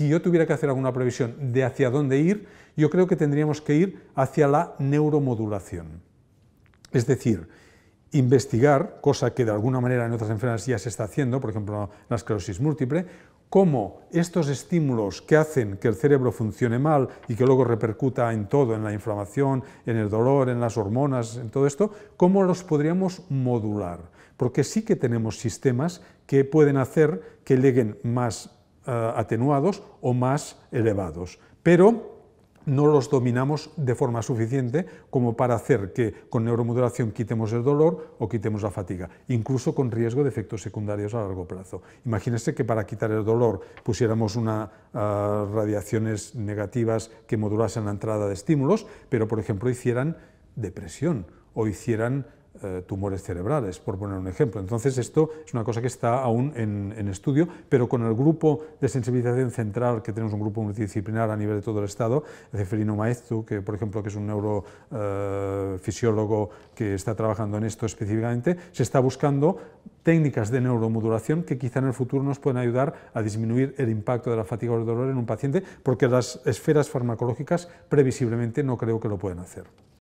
si yo tuviera que hacer alguna previsión de hacia dónde ir, yo creo que tendríamos que ir hacia la neuromodulación. Es decir, investigar, cosa que de alguna manera en otras enfermedades ya se está haciendo, por ejemplo la esclerosis múltiple, cómo estos estímulos que hacen que el cerebro funcione mal y que luego repercuta en todo, en la inflamación, en el dolor, en las hormonas, en todo esto, cómo los podríamos modular. Porque sí que tenemos sistemas que pueden hacer que lleguen más eh, atenuados o más elevados, pero no los dominamos de forma suficiente como para hacer que con neuromodulación quitemos el dolor o quitemos la fatiga, incluso con riesgo de efectos secundarios a largo plazo. Imagínense que para quitar el dolor pusiéramos unas eh, radiaciones negativas que modulasen la entrada de estímulos, pero por ejemplo hicieran depresión o hicieran eh, tumores cerebrales, por poner un ejemplo. Entonces esto es una cosa que está aún en, estudio, pero con el grupo de sensibilización central, que tenemos un grupo multidisciplinar a nivel de todo el Estado, Zeferino Maestu, que por ejemplo que es un neurofisiólogo eh, que está trabajando en esto específicamente, se está buscando técnicas de neuromodulación que quizá en el futuro nos pueden ayudar a disminuir el impacto de la fatiga o el dolor en un paciente, porque las esferas farmacológicas previsiblemente no creo que lo puedan hacer.